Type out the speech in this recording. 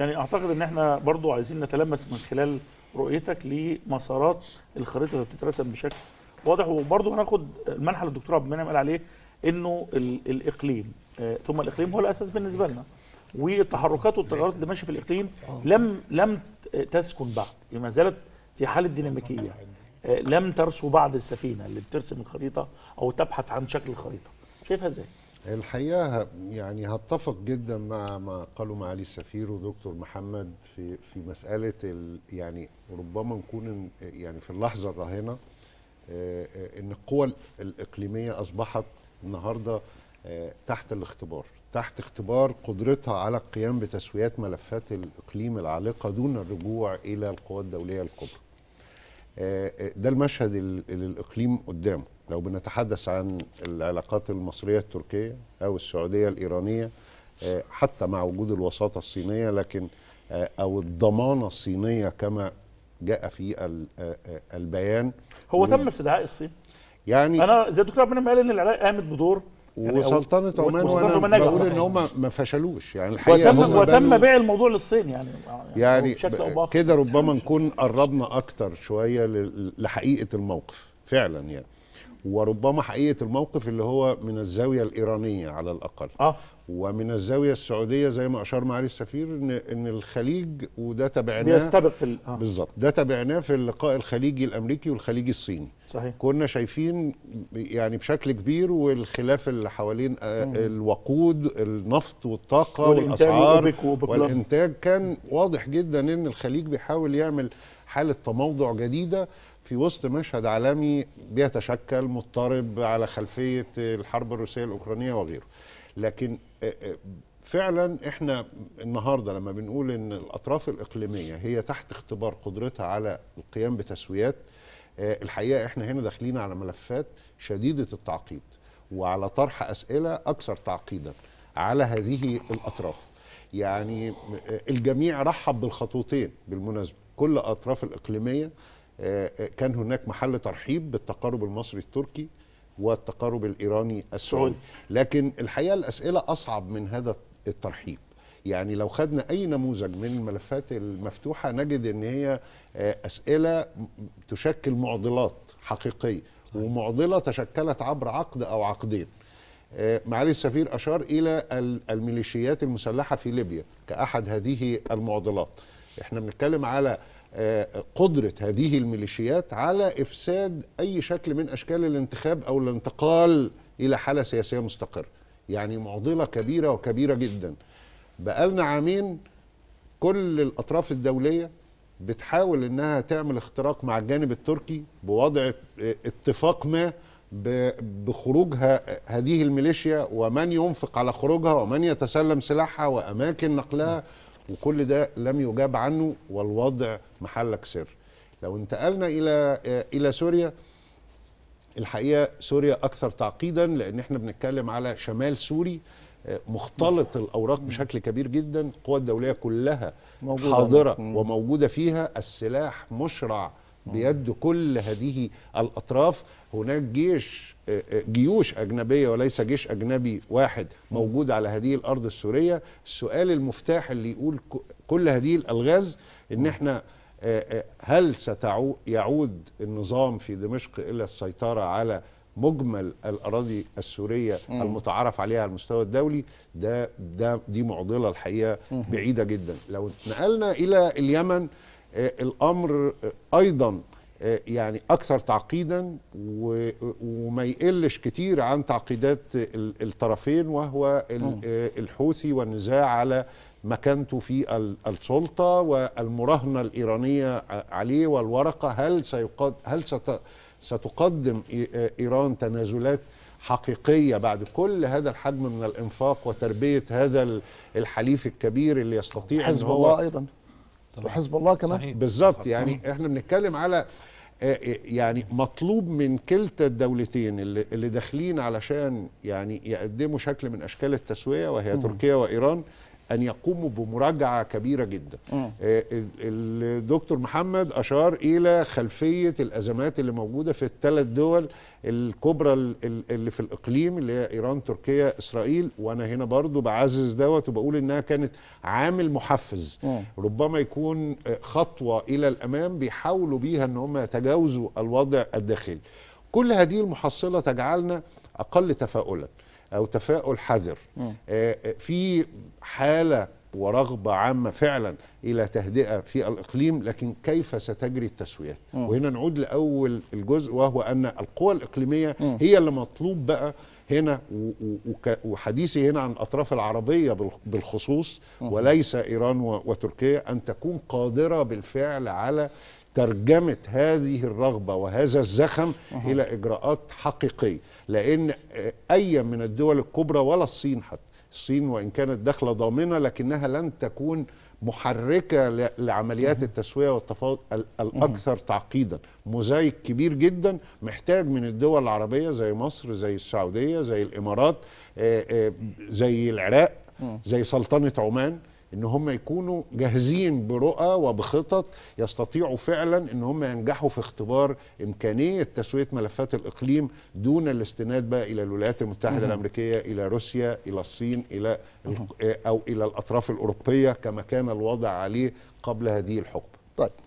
يعني اعتقد ان احنا برضو عايزين نتلمس من خلال رؤيتك لمسارات الخريطه اللي بتترسم بشكل واضح وبرضو هناخد المنحى اللي الدكتور عبد المنعم قال عليه انه الاقليم آه، ثم الاقليم هو الاساس بالنسبه لنا والتحركات والتغيرات اللي ماشيه في الاقليم لم لم تسكن بعد ما زالت في حاله ديناميكيه آه، لم ترسو بعد السفينه اللي بترسم الخريطه او تبحث عن شكل الخريطه شايفها ازاي؟ الحقيقه يعني هتفق جدا مع ما قاله معالي السفير ودكتور محمد في في مساله يعني ربما نكون يعني في اللحظه الراهنه آه، آه، ان القوى الاقليميه اصبحت النهارده آه، تحت الاختبار تحت اختبار قدرتها على القيام بتسويات ملفات الاقليم العالقه دون الرجوع الى القوى الدوليه الكبرى ده المشهد اللي الاقليم قدامه لو بنتحدث عن العلاقات المصريه التركيه او السعوديه الايرانيه آه، حتى مع وجود الوساطه الصينيه لكن آه، او الضمانه الصينيه كما جاء في آه، البيان هو تم استدعاء الصين يعني انا زي الدكتور عبد المنعم قال ان العراق قامت بدور يعني وسلطنه عمان وانا بقول ان هم ما فشلوش يعني الحقيقه وتم, وتم بيع الموضوع للصين يعني يعني, يعني كده ربما نكون قربنا اكتر شويه لحقيقه الموقف فعلا يعني وربما حقيقه الموقف اللي هو من الزاويه الايرانيه على الاقل آه. ومن الزاويه السعوديه زي ما اشار معالي السفير ان ان الخليج وده تابعناه بيستبق ال... آه. بالظبط ده تابعناه في اللقاء الخليجي الامريكي والخليجي الصيني صحيح كنا شايفين يعني بشكل كبير والخلاف اللي حوالين آه، الوقود النفط والطاقه والاسعار والانتاج كان واضح جدا ان الخليج بيحاول يعمل حاله تموضع جديده في وسط مشهد عالمي بيتشكل مضطرب على خلفيه الحرب الروسيه الاوكرانيه وغيره لكن آه، آه، فعلا احنا النهارده لما بنقول ان الاطراف الاقليميه هي تحت اختبار قدرتها على القيام بتسويات آه، الحقيقه احنا هنا داخلين على ملفات شديده التعقيد وعلى طرح اسئله اكثر تعقيدا على هذه الاطراف يعني الجميع رحب بالخطوتين بالمناسبه كل اطراف الاقليميه آه، آه، كان هناك محل ترحيب بالتقارب المصري التركي والتقارب الايراني السعودي لكن الحقيقه الاسئله اصعب من هذا الترحيب يعني لو خدنا اي نموذج من الملفات المفتوحه نجد ان هي آه، اسئله تشكل معضلات حقيقيه ومعضله تشكلت عبر عقد او عقدين معالي السفير اشار الى الميليشيات المسلحه في ليبيا كاحد هذه المعضلات احنا بنتكلم على قدرة هذه الميليشيات على إفساد أي شكل من أشكال الانتخاب أو الانتقال إلى حالة سياسية مستقرة يعني معضلة كبيرة وكبيرة جدا بقالنا عامين كل الأطراف الدولية بتحاول انها تعمل اختراق مع الجانب التركي بوضع اتفاق ما بخروج هذه الميليشيا ومن ينفق على خروجها ومن يتسلم سلاحها واماكن نقلها وكل ده لم يجاب عنه والوضع محلك سر لو انتقلنا الى الى سوريا الحقيقه سوريا اكثر تعقيدا لان احنا بنتكلم على شمال سوري مختلط الاوراق بشكل كبير جدا القوى الدوليه كلها موجودة. حاضره وموجوده فيها السلاح مشرع بيد كل هذه الأطراف هناك جيش آه، آه، جيوش أجنبية وليس جيش أجنبي واحد موجود على هذه الأرض السورية السؤال المفتاح اللي يقول كل هذه الألغاز إن إحنا آه، هل سيعود النظام في دمشق إلى السيطرة على مجمل الاراضي السوريه المتعارف عليها على المستوى الدولي ده ده دي معضله الحقيقه بعيده جدا لو نقلنا الى اليمن آه، الامر آه، ايضا آه، يعني اكثر تعقيدا وما يقلش كتير عن تعقيدات الطرفين وهو الحوثي والنزاع على مكانته في السلطه والمراهنه الايرانيه عليه والورقه هل سيقد هل ستقدم ايران تنازلات حقيقية بعد كل هذا الحجم من الإنفاق وتربية هذا الحليف الكبير اللي يستطيع حزب الله أيضا وحزب الله كمان بالظبط يعني احنا بنتكلم على آه، آه، يعني مطلوب من كلتا الدولتين اللي, اللي داخلين علشان يعني يقدموا شكل من اشكال التسويه وهي تركيا وايران ان يقوموا بمراجعه كبيره جدا م. الدكتور آه، محمد اشار الى خلفيه الازمات اللي موجوده في الثلاث دول الكبرى اللي في الاقليم اللي هي ايران تركيا اسرائيل وانا هنا برضو بعزز دوت وبقول انها كانت عامل محفز م. ربما يكون آه، خطوه الى الامام بيحاولوا بيها ان هم يتجاوزوا الوضع الداخلي كل هذه المحصله تجعلنا اقل تفاؤلا او تفاؤل حذر آه، آه، في حاله ورغبه عامه فعلا الى تهدئه في الاقليم لكن كيف ستجري التسويات م. وهنا نعود لاول الجزء وهو ان القوى الاقليميه م. هي اللي مطلوب بقى هنا وحديثي هنا عن الاطراف العربيه بالخصوص وليس ايران وتركيا ان تكون قادره بالفعل على ترجمه هذه الرغبه وهذا الزخم أه. الى اجراءات حقيقيه لان اي من الدول الكبرى ولا الصين حتى الصين وان كانت داخله ضامنه لكنها لن تكون محركه لعمليات التسويه والتفاوض الاكثر تعقيدا موزايك كبير جدا محتاج من الدول العربيه زي مصر زي السعوديه زي الامارات آه، آه، زي العراق زي سلطنه عمان ان هم يكونوا جاهزين برؤى وبخطط يستطيعوا فعلا ان هم ينجحوا في اختبار امكانيه تسويه ملفات الاقليم دون الاستناد بقى الى الولايات المتحده الامريكيه الى روسيا الى الصين الى او الى الاطراف الاوروبيه كما كان الوضع عليه قبل هذه الحقبه. طيب